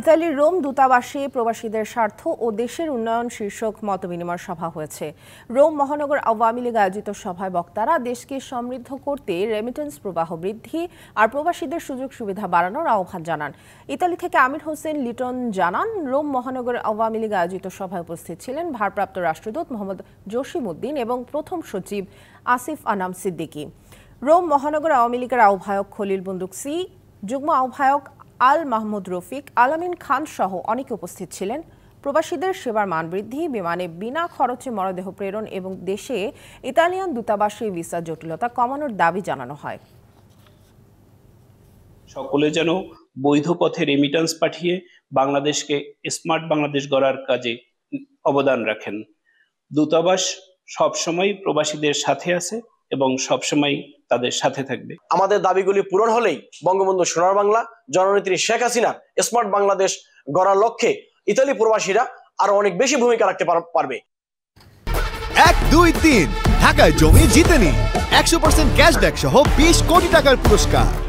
ইতালির রোম দূতাবাসে প্রবাসীদের স্বার্থ ও দেশের উন্নয়ন শীর্ষক মতবিনিময় সভা হয়েছে রোম মহানগর আওয়ামী লীগ আয়োজিত সভায় বক্তারা দেশকে সমৃদ্ধ করতে রেমিটেন্স প্রবাহ বৃদ্ধি আর প্রবাসীদের সুযোগ সুবিধা বাড়ানোর আহ্বান জানান ইতালি থেকে আমির হোসেন লিটন জানান রোম মহানগর আওয়ামী লীগ আয়োজিত সভায় উপস্থিত ছিলেন ভারপ্রাপ্ত রাষ্ট্রদূত মোহাম্মদ জসিমউদ্দিন এবং প্রথম সচিব আসিফ আনাম সিদ্দিকী রোম মহানগর আওয়ামী লীগের আহ্বায়ক খলিল বন্দুক সি যুগ্ম আহ্বায়ক আল মাহমুদ রফিক আলামিন খান সহ অনেকে উপস্থিত ছিলেন প্রবাসীদের সেবার মান বৃদ্ধি বিমানে বিনা খরচে মরদেহ প্রেরণ এবং দেশে ইতালিয়ান দূতাবাসে ভিসা জটিলতা কমানোর দাবি জানানো হয় সকলে যেন বৈধ পথে রেমিটান্স পাঠিয়ে বাংলাদেশকে স্মার্ট বাংলাদেশ গড়ার কাজে অবদান রাখেন দূতাবাস সবসময় প্রবাসীদের সাথে আছে এবং সবসময় তাদের সাথে থাকবে আমাদের দাবিগুলি পূরণ হলেই বঙ্গবন্ধু সোনার বাংলা জননেত্রী শেখ হাসিনার স্মার্ট বাংলাদেশ গড়ার লক্ষ্যে ইতালি প্রবাসীরা আরো অনেক বেশি ভূমিকা রাখতে পারবে এক দুই তিন ঢাকায় জমি জিতে নি একশো পার্সেন্ট ক্যাশব্যাক সহ বিশ কোটি টাকার পুরস্কার